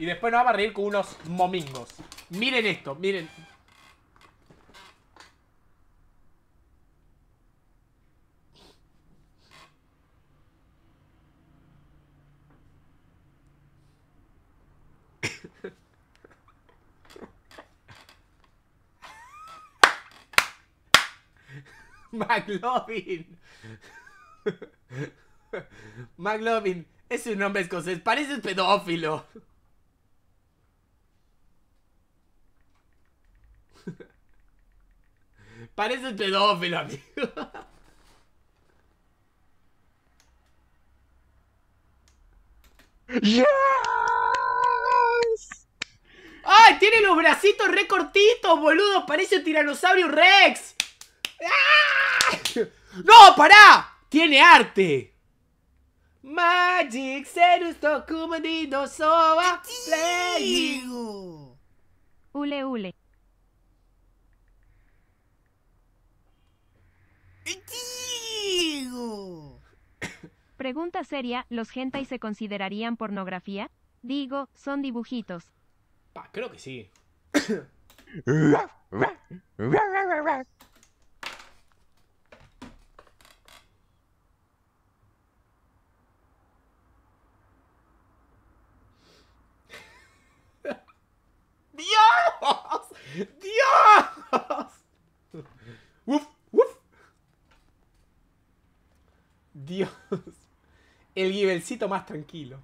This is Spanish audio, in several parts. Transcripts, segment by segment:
Y después nos vamos a reír con unos momingos. Miren esto, miren. McLovin. McLovin es un nombre escocés. un pedófilo. Parece un pedófilo, amigo. ¡Yes! ¡Ay! Tiene los bracitos recortitos, boludo. Parece un tiranosaurio Rex. ¡Ah! ¡No, pará! Tiene arte. Magic Serus Tokumani no Soba Ule Ule. Pregunta seria, ¿los hentai se considerarían pornografía? Digo, son dibujitos. creo que sí. ¡Dios! ¡Dios! ¡Uf! Dios. El Gibelcito más tranquilo.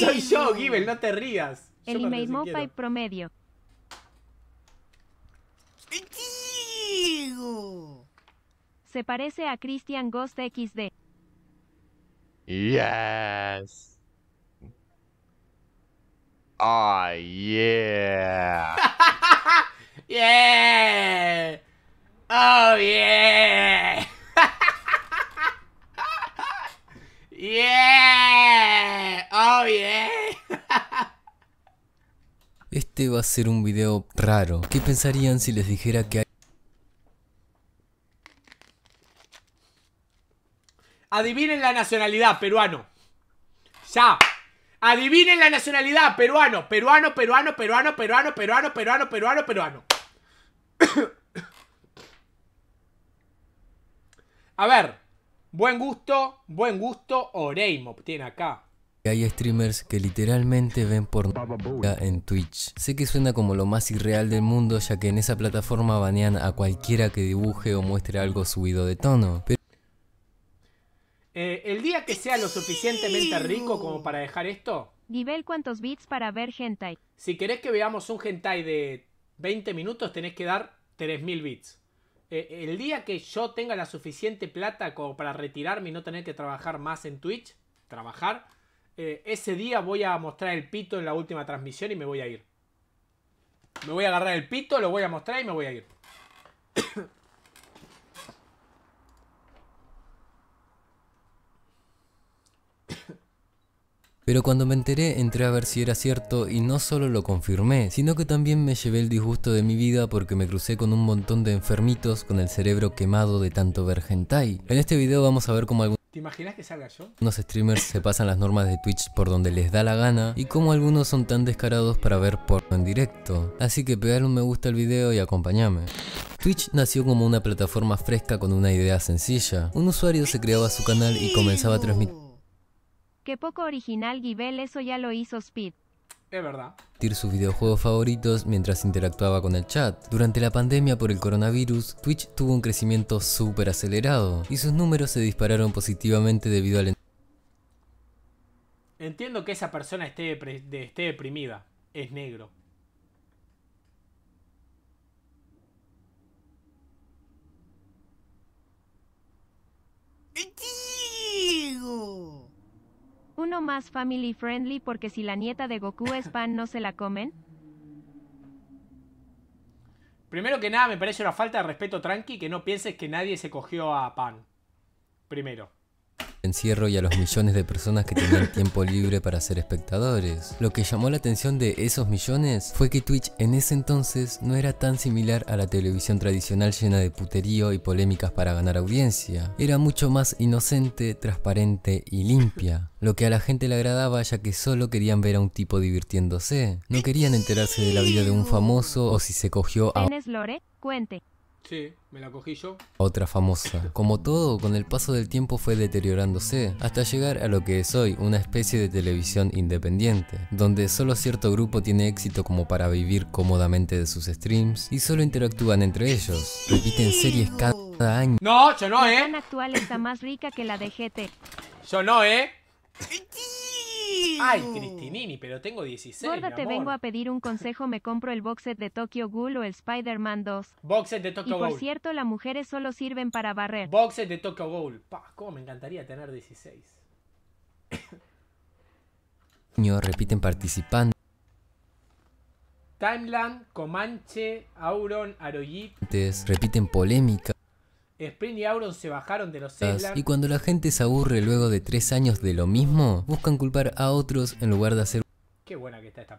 Soy yo, Gibel, no te rías. El mismo promedio. Se parece a Christian Ghost XD. Yes. Oh, yeah. yeah. Oh, yeah! yeah! Oh, yeah! este va a ser un video raro. ¿Qué pensarían si les dijera que hay... Adivinen la nacionalidad, peruano. Ya. Adivinen la nacionalidad, peruano. Peruano, peruano, peruano, peruano, peruano, peruano, peruano, peruano. A ver, buen gusto, buen gusto, Oreimo tiene acá. Hay streamers que literalmente ven por en Twitch. Sé que suena como lo más irreal del mundo, ya que en esa plataforma banean a cualquiera que dibuje o muestre algo subido de tono. Eh, el día que sea lo suficientemente rico como para dejar esto. Nivel cuántos bits para ver hentai. Si querés que veamos un hentai de 20 minutos, tenés que dar 3000 bits. Eh, el día que yo tenga la suficiente plata como para retirarme y no tener que trabajar más en Twitch, trabajar, eh, ese día voy a mostrar el pito en la última transmisión y me voy a ir. Me voy a agarrar el pito, lo voy a mostrar y me voy a ir. Pero cuando me enteré entré a ver si era cierto y no solo lo confirmé, sino que también me llevé el disgusto de mi vida porque me crucé con un montón de enfermitos con el cerebro quemado de tanto ver hentai. En este video vamos a ver cómo algunos streamers se pasan las normas de Twitch por donde les da la gana y cómo algunos son tan descarados para ver porno en directo. Así que pegar un me gusta al video y acompáñame. Twitch nació como una plataforma fresca con una idea sencilla. Un usuario se creaba su canal y comenzaba a transmitir Qué poco original Gibel, eso ya lo hizo Speed. Es verdad. Sus videojuegos favoritos mientras interactuaba con el chat. Durante la pandemia por el coronavirus, Twitch tuvo un crecimiento súper acelerado y sus números se dispararon positivamente debido al. Entiendo que esa persona esté, esté deprimida. Es negro. ¡Diego! Uno más family friendly porque si la nieta de Goku es pan, ¿no se la comen? Primero que nada, me parece una falta de respeto tranqui que no pienses que nadie se cogió a pan. Primero encierro y a los millones de personas que tenían tiempo libre para ser espectadores. Lo que llamó la atención de esos millones fue que Twitch en ese entonces no era tan similar a la televisión tradicional llena de puterío y polémicas para ganar audiencia. Era mucho más inocente, transparente y limpia. Lo que a la gente le agradaba ya que solo querían ver a un tipo divirtiéndose. No querían enterarse de la vida de un famoso o si se cogió a... Lore? Cuente. Sí, me la cogí yo. Otra famosa. Como todo, con el paso del tiempo fue deteriorándose, hasta llegar a lo que es hoy, una especie de televisión independiente, donde solo cierto grupo tiene éxito como para vivir cómodamente de sus streams y solo interactúan entre ellos. Repiten series cada año. No, yo no, eh. La actual está más rica que la de GT. Yo no, eh. Ay, Cristinini, pero tengo 16. Gorda, te vengo a pedir un consejo. Me compro el box de Tokyo Ghoul o el Spider-Man 2. Box de Tokyo Ghoul. por cierto, las mujeres solo sirven para barrer. Box de Tokyo Ghoul. Pa, cómo me encantaría tener 16. repiten participando. Timeland, Comanche, Auron, Aroyit. Repiten polémica. Spring y Auron se bajaron de los celas Y cuando la gente se aburre luego de tres años de lo mismo, buscan culpar a otros en lugar de hacer Qué buena que está esta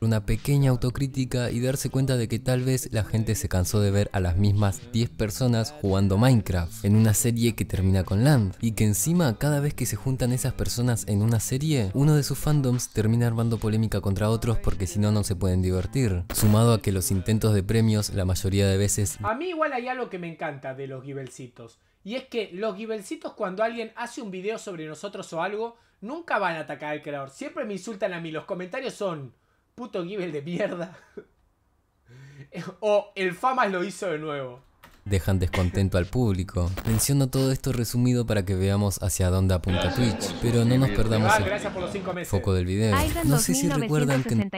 Una pequeña autocrítica y darse cuenta de que tal vez la gente se cansó de ver a las mismas 10 personas jugando Minecraft en una serie que termina con Land. Y que encima cada vez que se juntan esas personas en una serie, uno de sus fandoms termina armando polémica contra otros porque si no no se pueden divertir. Sumado a que los intentos de premios la mayoría de veces... A mí igual hay algo que me encanta de los gibelcitos. Y es que los gibelcitos cuando alguien hace un video sobre nosotros o algo, Nunca van a atacar al creador. Siempre me insultan a mí. Los comentarios son puto Gibel de mierda. o el Famas lo hizo de nuevo. Dejan descontento al público. Menciono todo esto resumido para que veamos hacia dónde apunta Twitch, pero no nos perdamos ah, el foco del video. No sé si recuerdan que...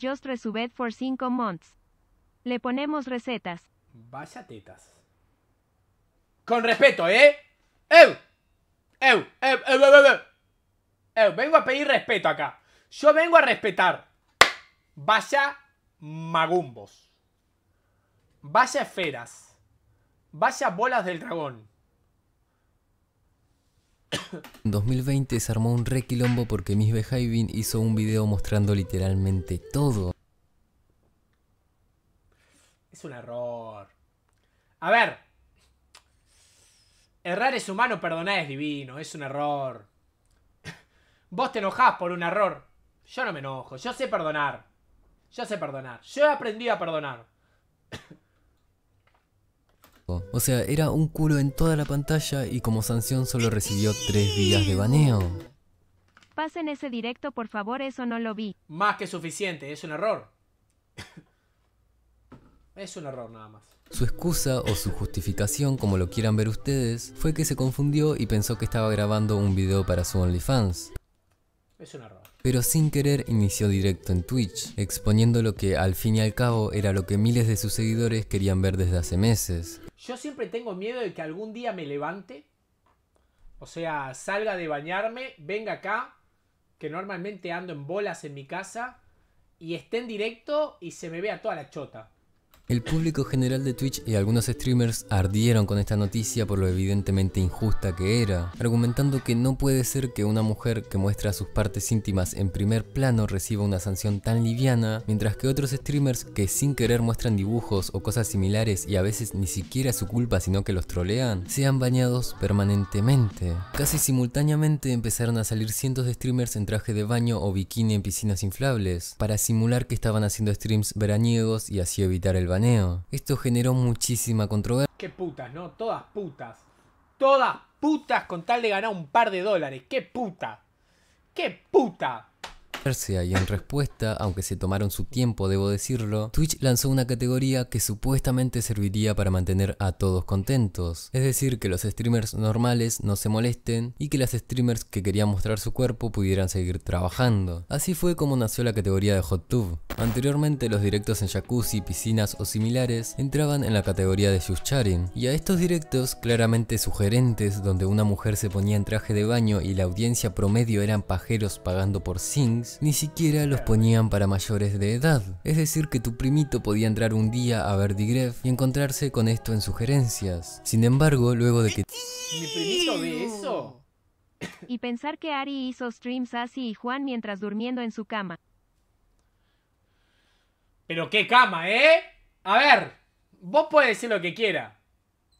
Just resubed for 5 months. Le ponemos recetas. Vaya tetas. Con respeto, ¿eh? ¡Ew! ¡Ew! ¡Ew! ¡Ew! ¡Ew! Eh, vengo a pedir respeto acá. Yo vengo a respetar. Vaya magumbos. Vaya esferas. Vaya bolas del dragón. En 2020 se armó un requilombo porque Miss Behavin hizo un video mostrando literalmente todo. Es un error. A ver. Errar es humano, perdonar es divino. Es un error. Vos te enojás por un error. Yo no me enojo. Yo sé perdonar. Yo sé perdonar. Yo aprendí a perdonar. O sea, era un culo en toda la pantalla y como sanción solo recibió tres días de baneo. Pasen ese directo, por favor, eso no lo vi. Más que suficiente, es un error. es un error nada más. Su excusa o su justificación, como lo quieran ver ustedes, fue que se confundió y pensó que estaba grabando un video para su OnlyFans. Es un error. Pero sin querer inició directo en Twitch, exponiendo lo que al fin y al cabo era lo que miles de sus seguidores querían ver desde hace meses. Yo siempre tengo miedo de que algún día me levante, o sea, salga de bañarme, venga acá, que normalmente ando en bolas en mi casa, y esté en directo y se me vea toda la chota. El público general de Twitch y algunos streamers ardieron con esta noticia por lo evidentemente injusta que era, argumentando que no puede ser que una mujer que muestra sus partes íntimas en primer plano reciba una sanción tan liviana, mientras que otros streamers que sin querer muestran dibujos o cosas similares y a veces ni siquiera su culpa sino que los trolean, sean bañados permanentemente. Casi simultáneamente empezaron a salir cientos de streamers en traje de baño o bikini en piscinas inflables, para simular que estaban haciendo streams veraniegos y así evitar el baño esto generó muchísima controversia. Qué putas, ¿no? Todas putas. Todas putas con tal de ganar un par de dólares. Qué puta. Qué puta y en respuesta, aunque se tomaron su tiempo debo decirlo, Twitch lanzó una categoría que supuestamente serviría para mantener a todos contentos, es decir que los streamers normales no se molesten y que las streamers que querían mostrar su cuerpo pudieran seguir trabajando. Así fue como nació la categoría de Hot Tub. Anteriormente los directos en jacuzzi, piscinas o similares entraban en la categoría de Shusharin y a estos directos claramente sugerentes donde una mujer se ponía en traje de baño y la audiencia promedio eran pajeros pagando por sings, ni siquiera los ponían para mayores de edad. Es decir que tu primito podía entrar un día a Verdigreff y encontrarse con esto en sugerencias. Sin embargo, luego de que... primito eso? Y pensar que Ari hizo streams así y Juan mientras durmiendo en su cama. Pero qué cama, ¿eh? A ver, vos puedes decir lo que quiera.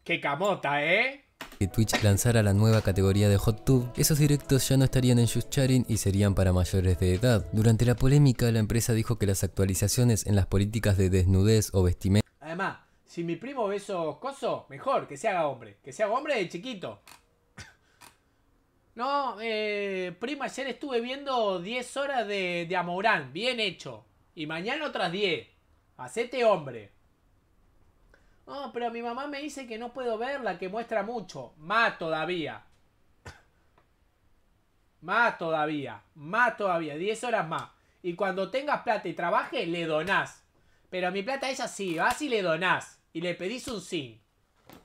Qué camota, ¿eh? que Twitch lanzara la nueva categoría de Hot Tub, esos directos ya no estarían en Just Chatting y serían para mayores de edad. Durante la polémica, la empresa dijo que las actualizaciones en las políticas de desnudez o vestimenta... Además, si mi primo ve esos mejor que se haga hombre. Que se haga hombre de chiquito. No, eh, prima, ayer estuve viendo 10 horas de, de Amorán, bien hecho. Y mañana otras 10. Hacete hombre. No, pero mi mamá me dice que no puedo verla, que muestra mucho. Más todavía. Más todavía. Más todavía. 10 horas más. Y cuando tengas plata y trabaje, le donás. Pero mi plata es así. Vas y le donás. Y le pedís un sí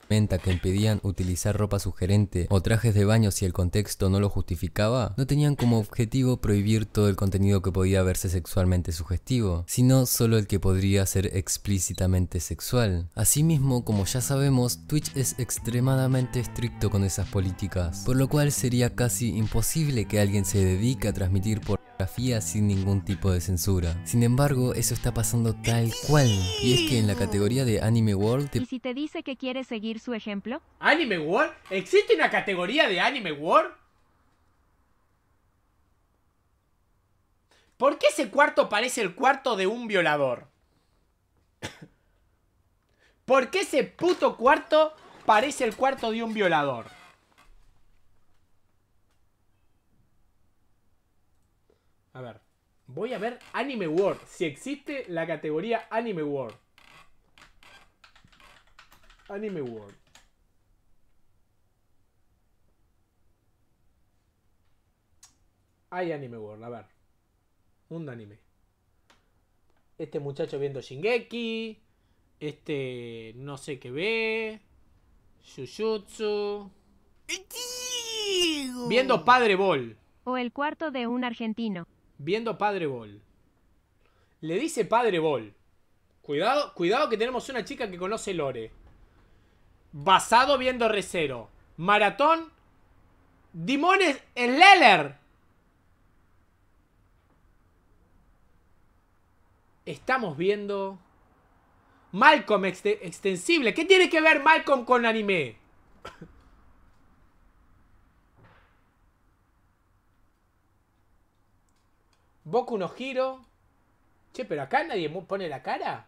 que impedían utilizar ropa sugerente o trajes de baño si el contexto no lo justificaba, no tenían como objetivo prohibir todo el contenido que podía verse sexualmente sugestivo, sino solo el que podría ser explícitamente sexual. Asimismo, como ya sabemos, Twitch es extremadamente estricto con esas políticas, por lo cual sería casi imposible que alguien se dedique a transmitir por sin ningún tipo de censura. Sin embargo, eso está pasando tal cual. Y es que en la categoría de Anime World... si te dice que quieres seguir su ejemplo? ¿Anime World? ¿Existe una categoría de Anime World? ¿Por qué ese cuarto parece el cuarto de un violador? ¿Por qué ese puto cuarto parece el cuarto de un violador? A ver, voy a ver Anime World, si existe la categoría Anime World. Anime World. Hay Anime World, a ver. Mundo anime. Este muchacho viendo Shingeki. Este no sé qué ve. Jujutsu. Viendo Padre Ball. O el cuarto de un argentino. Viendo Padre Ball. Le dice Padre Ball. Cuidado, cuidado que tenemos una chica que conoce Lore basado viendo Recero. Maratón. Dimones Leller. Estamos viendo. Malcolm extensible. ¿Qué tiene que ver Malcolm con anime? Boku no giro. Che, pero acá nadie pone la cara.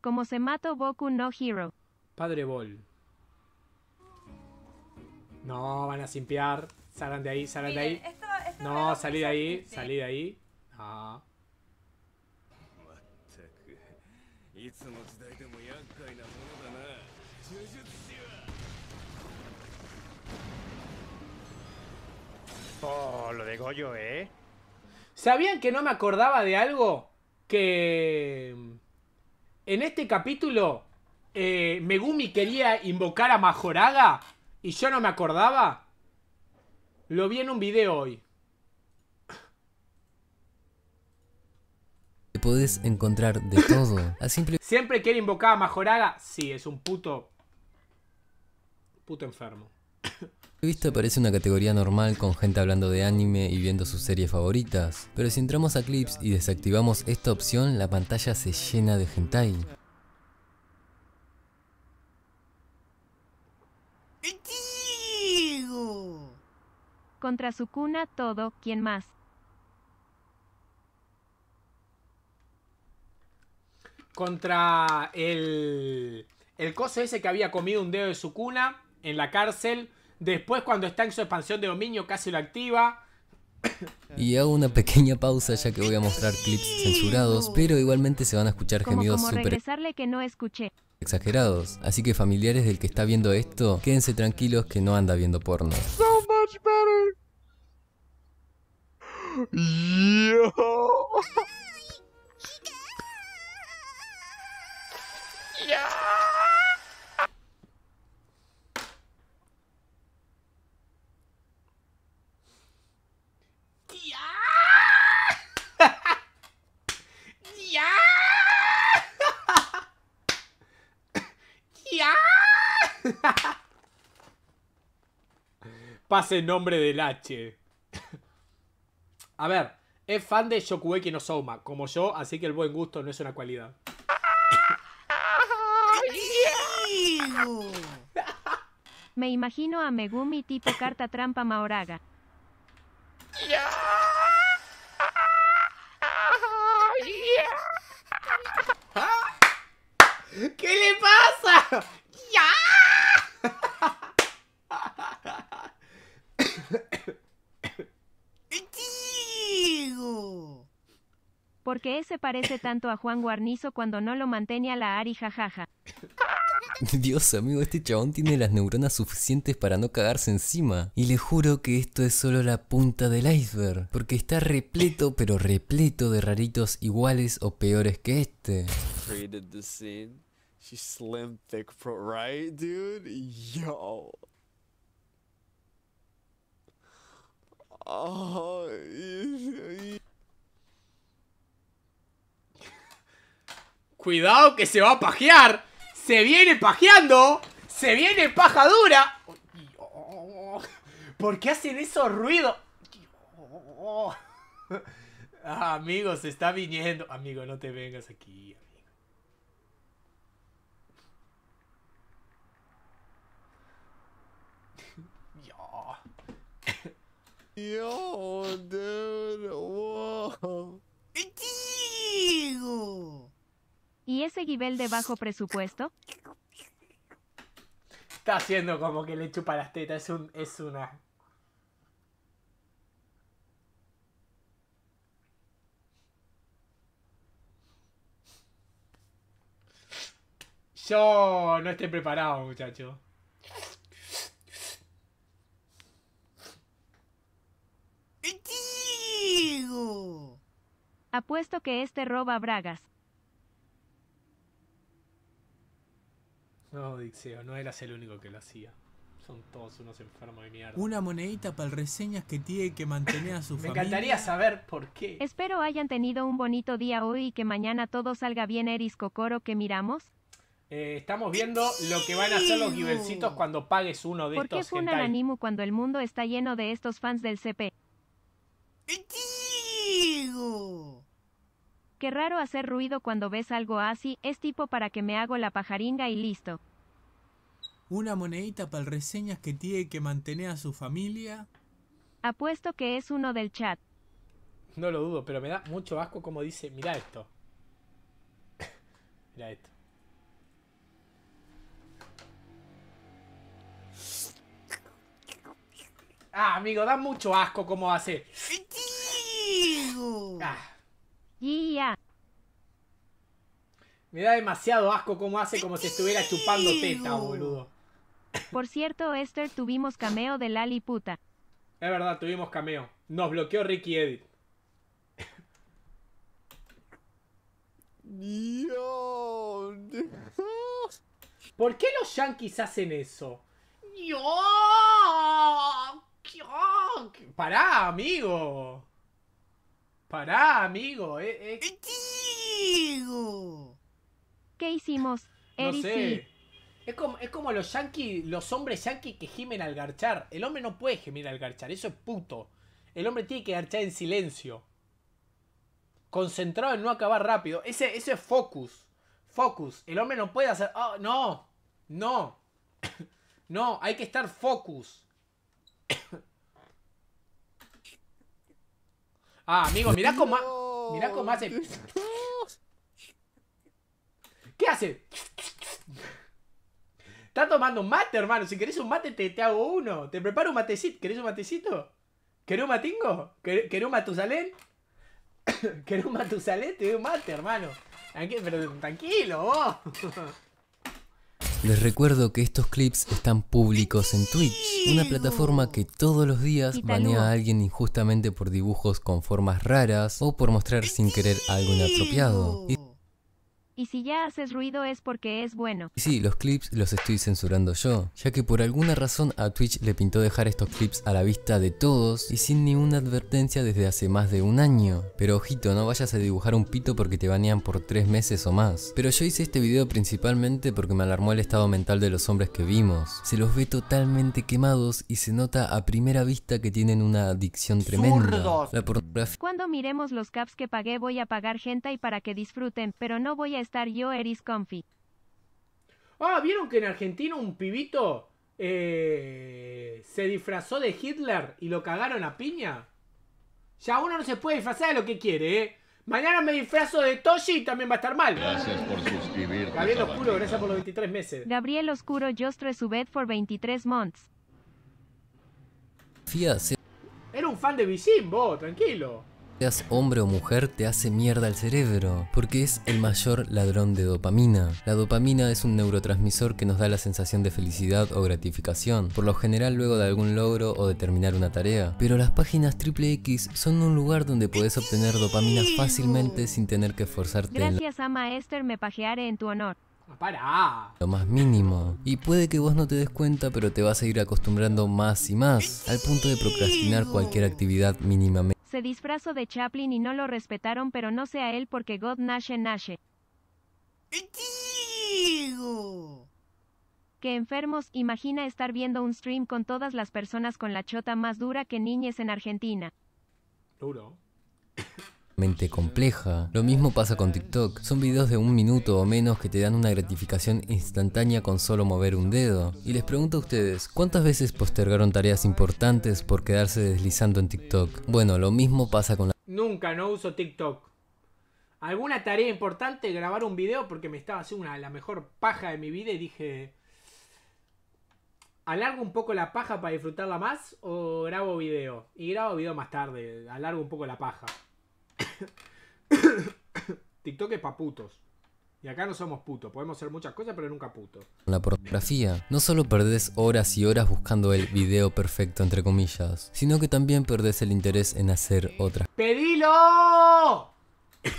Como se mató Boku no Hero. Padre Ball. No, van a simpiar. Salgan de ahí, salgan de ahí. no, salí de ahí, salí de ahí. Oh, lo de Goyo, ¿eh? ¿Sabían que no me acordaba de algo? que en este capítulo eh, Megumi quería invocar a Majoraga y yo no me acordaba. Lo vi en un video hoy. Podés encontrar de todo. Siempre quiere invocar a Majoraga. Sí, es un puto... Puto enfermo. Visto parece una categoría normal con gente hablando de anime y viendo sus series favoritas, pero si entramos a clips y desactivamos esta opción, la pantalla se llena de hentai. Contra su cuna todo, ¿quién más? Contra el... El coso ese que había comido un dedo de su cuna en la cárcel Después, cuando está en su expansión de dominio, casi lo activa. Y hago una pequeña pausa ya que voy a mostrar clips censurados, pero igualmente se van a escuchar gemidos súper. exagerados. Así que familiares del que está viendo esto, quédense tranquilos que no anda viendo porno. Pase nombre del H. A ver, es fan de Shokueki no Soma, como yo, así que el buen gusto no es una cualidad. Me imagino a Megumi tipo carta trampa Maoraga. ¿Qué le pasa? Porque ese parece tanto a Juan Guarnizo cuando no lo mantenía la Ari jajaja. Dios amigo, este chabón tiene las neuronas suficientes para no cagarse encima. Y le juro que esto es solo la punta del iceberg, porque está repleto, pero repleto de raritos iguales o peores que este. Cuidado que se va a pajear. Se viene pajeando. Se viene pajadura. ¿Por qué hacen esos ruidos? Ah, amigo, se está viniendo. Amigo, no te vengas aquí. Amigo. Yo. Yo, ¿Y ese nivel de bajo presupuesto? Está haciendo como que le chupa las tetas, es, un, es una... Yo no estoy preparado, muchacho. Apuesto que este roba bragas. No, Dixeo, no eras el único que lo hacía. Son todos unos enfermos de mierda. Una monedita para el reseñas que tiene que mantener a su familia. Me encantaría saber por qué. Espero hayan tenido un bonito día hoy y que mañana todo salga bien, Eris Cocoro, que miramos. Eh, estamos viendo lo que van a hacer los nivelcitos cuando pagues uno de estos. ¿Por qué es un cuando el mundo está lleno de estos fans del CP? ¡Digo! Qué raro hacer ruido cuando ves algo así, es tipo para que me hago la pajaringa y listo. Una monedita para reseñas que tiene que mantener a su familia. Apuesto que es uno del chat. No lo dudo, pero me da mucho asco como dice, mira esto. mira esto. Ah, amigo, da mucho asco como hace. Ah. Me da demasiado asco cómo hace como si estuviera chupando teta, boludo. Por cierto, Esther, tuvimos cameo de Lali puta. Es verdad, tuvimos cameo. Nos bloqueó Ricky Edit. Dios. ¿Por qué los yankees hacen eso? Dios. Pará, amigo. Pará, amigo. Eh, eh. ¿Qué hicimos? No sé. Es como, los yanquis, los hombres yankees que gimen al garchar. El hombre no puede gemir al garchar, eso es puto. El hombre tiene que garchar en silencio. Concentrado en no acabar rápido. Ese, ese es focus. Focus. El hombre no puede hacer. Ah, no. No. no, hay que estar focus. Ah, amigo, mira cómo... Mira cómo hace... ¿Qué hace? Está tomando mate, hermano. Si querés un mate, te, hago uno. Te preparo un matecito. ¿Querés un matecito? ¿Querés un matingo? ¿Querés un matusalén? ¿Querés un matusalén? Te doy un mate, hermano. pero tranquilo, vos. Les recuerdo que estos clips están públicos en Twitch, una plataforma que todos los días banea a alguien injustamente por dibujos con formas raras o por mostrar sin querer algo inapropiado. Y si ya haces ruido es porque es bueno. sí, los clips los estoy censurando yo, ya que por alguna razón a Twitch le pintó dejar estos clips a la vista de todos y sin ninguna advertencia desde hace más de un año. Pero ojito, no vayas a dibujar un pito porque te banean por tres meses o más. Pero yo hice este video principalmente porque me alarmó el estado mental de los hombres que vimos. Se los ve totalmente quemados y se nota a primera vista que tienen una adicción tremenda. Cuando miremos los caps que pagué voy a pagar gente y para que disfruten, pero no voy a estar yo, Eris confi Ah, ¿vieron que en Argentina un pibito eh, se disfrazó de Hitler y lo cagaron a piña? Ya uno no se puede disfrazar de lo que quiere, ¿eh? Mañana me disfrazo de Toshi y también va a estar mal. Gracias por suscribirte. Gabriel Oscuro, gracias por los 23 meses. Gabriel Oscuro, su vez for 23 months. Era un fan de Beijing, vos, tranquilo hombre o mujer, te hace mierda el cerebro, porque es el mayor ladrón de dopamina. La dopamina es un neurotransmisor que nos da la sensación de felicidad o gratificación, por lo general luego de algún logro o de terminar una tarea. Pero las páginas triple X son un lugar donde puedes obtener dopamina fácilmente sin tener que esforzarte. Gracias a Maester, me pajearé en tu honor. Ah, Para. Lo más mínimo. Y puede que vos no te des cuenta, pero te vas a ir acostumbrando más y más, al punto de procrastinar cualquier actividad mínimamente. Se disfrazó de Chaplin y no lo respetaron, pero no sea él porque God Nashe Nashe. Que enfermos, imagina estar viendo un stream con todas las personas con la chota más dura que niñes en Argentina. Duro compleja. Lo mismo pasa con TikTok. Son videos de un minuto o menos que te dan una gratificación instantánea con solo mover un dedo. Y les pregunto a ustedes, ¿cuántas veces postergaron tareas importantes por quedarse deslizando en TikTok? Bueno, lo mismo pasa con la... Nunca no uso TikTok. Alguna tarea importante, grabar un video porque me estaba haciendo una, la mejor paja de mi vida y dije... ¿Alargo un poco la paja para disfrutarla más o grabo video? Y grabo video más tarde, alargo un poco la paja. TikTok es pa' putos. Y acá no somos putos, podemos hacer muchas cosas, pero nunca putos. Con la pornografía, no solo perdés horas y horas buscando el video perfecto, entre comillas, sino que también perdés el interés en hacer otras ¡Pedilo!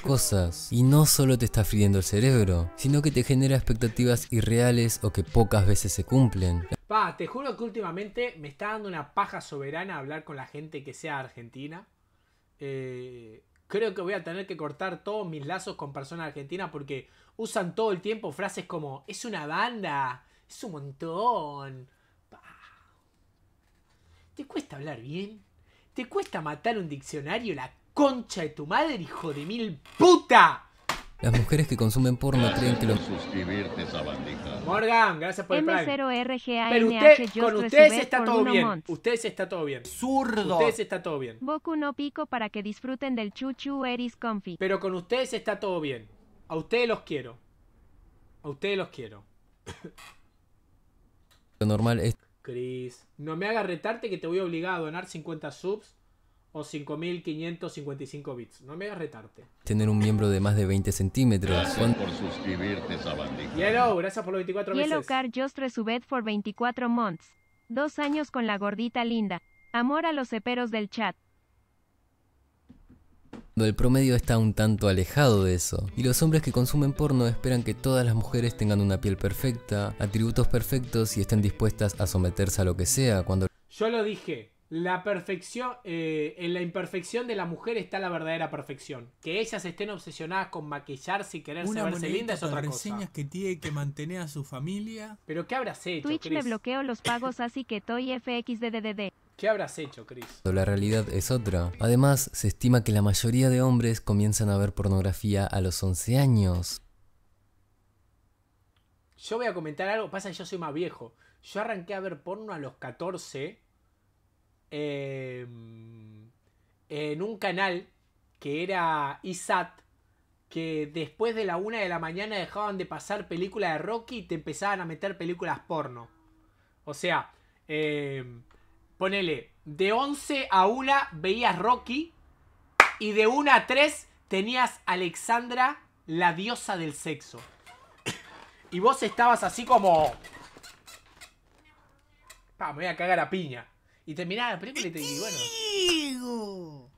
cosas. Y no solo te está friendo el cerebro, sino que te genera expectativas irreales o que pocas veces se cumplen. Pa, te juro que últimamente me está dando una paja soberana hablar con la gente que sea argentina. Eh, creo que voy a tener que cortar todos mis lazos con personas argentinas porque usan todo el tiempo frases como, es una banda, es un montón. ¿Te cuesta hablar bien? ¿Te cuesta matar un diccionario? La concha de tu madre, hijo de mil puta. Las mujeres que consumen porno creen que los... Suscribirte esa Morgan, gracias por el Pero con ustedes está todo bien. Ustedes está todo bien. Zurdo. Ustedes está todo bien. Boku no pico para que disfruten del chuchu eris confi. Pero con ustedes está todo bien. A ustedes los quiero. A ustedes los quiero. Lo normal es... Chris, no me hagas retarte que te voy a obligar a donar 50 subs o 5555 bits. No me voy retarte. Tener un miembro de más de 20 centímetros. Gracias por suscribirte, Yellow, gracias por los 24 Yellow meses. Car just resubed for 24 months. Dos años con la gordita linda. Amor a los ceperos del chat. El promedio está un tanto alejado de eso, y los hombres que consumen porno esperan que todas las mujeres tengan una piel perfecta, atributos perfectos y estén dispuestas a someterse a lo que sea cuando... Yo lo dije, la perfección, eh, en la imperfección de la mujer está la verdadera perfección. Que ellas estén obsesionadas con maquillarse y querer verse linda es otra cosa. que tiene que mantener a su familia. Pero ¿qué habrás hecho, Twitch Chris? bloqueó los pagos así que estoy fxddd. ¿Qué habrás hecho, Chris? La realidad es otra. Además, se estima que la mayoría de hombres comienzan a ver pornografía a los 11 años. Yo voy a comentar algo, pasa que yo soy más viejo. Yo arranqué a ver porno a los 14 Em, en un canal que era ISAT, que después de la una de la mañana dejaban de pasar películas de Rocky y te empezaban a meter películas porno. O sea, em, ponele, de 11 a 1 veías Rocky y de 1 a 3 tenías Alexandra, la diosa del sexo. Y vos estabas así como... me voy a cagar a piña. Y te miraba la película y te digo, bueno.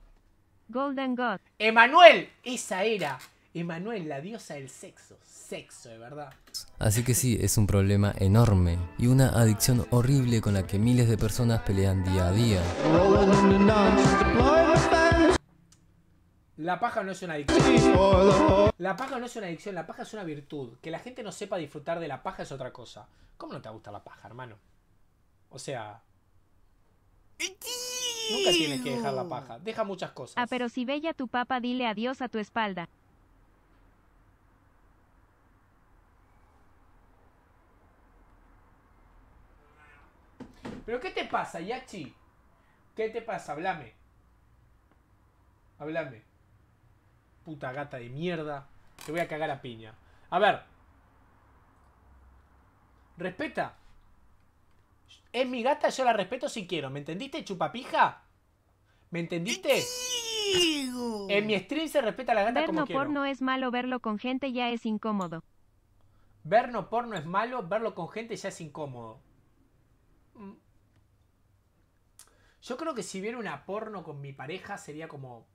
Golden God. Emanuel, esa era. Emanuel, la diosa del sexo. Sexo, de verdad. Así que sí, es un problema enorme y una adicción horrible con la que miles de personas pelean día a día. La paja no es una adicción. La paja no es una adicción, la paja es una virtud. Que la gente no sepa disfrutar de la paja es otra cosa. ¿Cómo no te gusta la paja, hermano? O sea, Nunca tienes que dejar la paja. Deja muchas cosas. Ah, pero si bella tu papa, dile adiós a tu espalda. ¿Pero qué te pasa, Yachi? ¿Qué te pasa? Hablame Hablame Puta gata de mierda. Te voy a cagar a piña. A ver. Respeta. Es mi gata, yo la respeto si quiero. ¿Me entendiste, chupapija? ¿Me entendiste? En mi stream se respeta la gata como quiero. porno es malo, verlo con gente ya es incómodo. Ver no porno es malo, verlo con gente ya es incómodo. Mm. Yo creo que si viera una porno con mi pareja sería como